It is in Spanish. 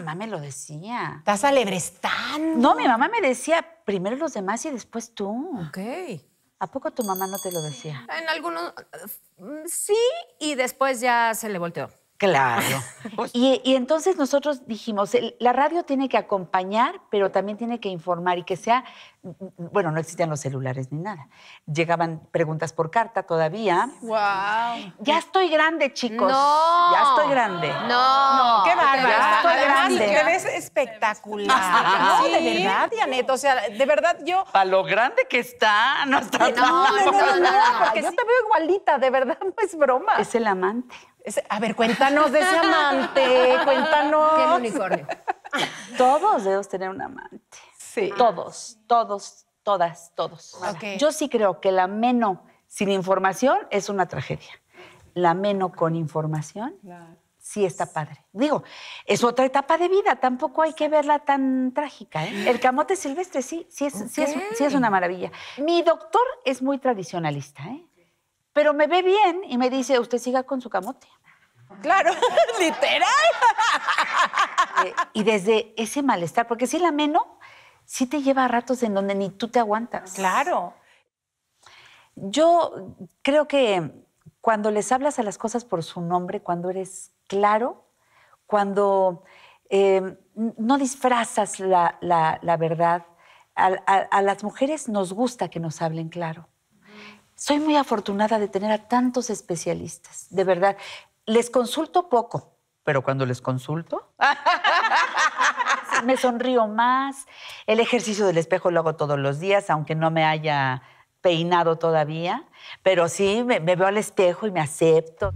mamá me lo decía. Estás alebrestando. No, mi mamá me decía primero los demás y después tú. Ok. ¿A poco tu mamá no te lo decía? En algunos. Eh, sí, y después ya se le volteó. Claro. Pues y, entonces nosotros dijimos, la radio tiene que acompañar, pero también tiene que informar y que sea, bueno, no existían los celulares ni nada. Llegaban preguntas por carta todavía. Wow. Ya estoy grande, chicos. No. Ya estoy grande. No. qué bárbaro. grande. Te ves espectacular. de verdad, Neto, O sea, de verdad yo. Para lo grande que está, no está. No, no, no, no, yo te veo igualita, de verdad, no es broma. Es el amante a ver, cuéntanos de ese amante, cuéntanos. Qué unicornio. Todos debemos tener un amante. Sí. Todos, todos, todas, todos. Yo sí creo que la meno sin información es una tragedia. La meno con información sí está padre. Digo, es otra etapa de vida, tampoco hay que verla tan trágica. ¿eh? El camote silvestre sí, sí es, sí, es, una maravilla. Mi doctor es muy tradicionalista, ¿eh? pero me ve bien y me dice, usted siga con su camote. Claro, literal. Eh, y desde ese malestar, porque si la meno, sí te lleva a ratos en donde ni tú te aguantas. Claro. Yo creo que cuando les hablas a las cosas por su nombre, cuando eres claro, cuando em, no disfrazas la, verdad, a, las mujeres nos gusta que nos hablen claro. Soy muy afortunada de tener a tantos especialistas, de verdad. Les consulto poco, pero cuando les consulto, me sonrío más. El ejercicio del espejo lo hago todos los días, aunque no me haya peinado todavía, pero sí me, veo al espejo y me acepto.